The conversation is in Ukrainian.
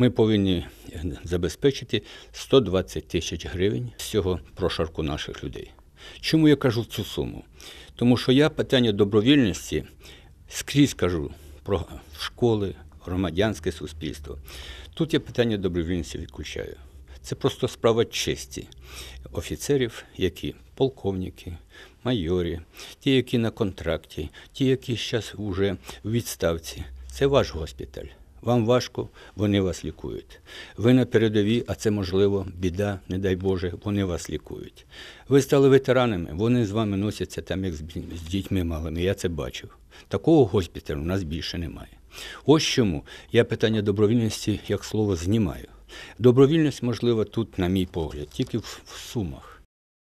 Ми повинні е, забезпечити 120 тисяч гривень з цього прошарку наших людей. Чому я кажу цю суму? Тому що я питання добровільності скрізь кажу про школи, громадянське суспільство. Тут я питання добровільності відключаю. Це просто справа честі офіцерів, які полковники, майорі, ті, які на контракті, ті, які зараз вже в відставці. Це ваш госпіталь. Вам важко, вони вас лікують. Ви на передовій, а це можливо, біда, не дай Боже, вони вас лікують. Ви стали ветеранами, вони з вами носяться там, як з дітьми малими. Я це бачив. Такого госпіталю у нас більше немає. Ось чому я питання добровільності як слово знімаю. Добровільність можлива тут, на мій погляд, тільки в сумах.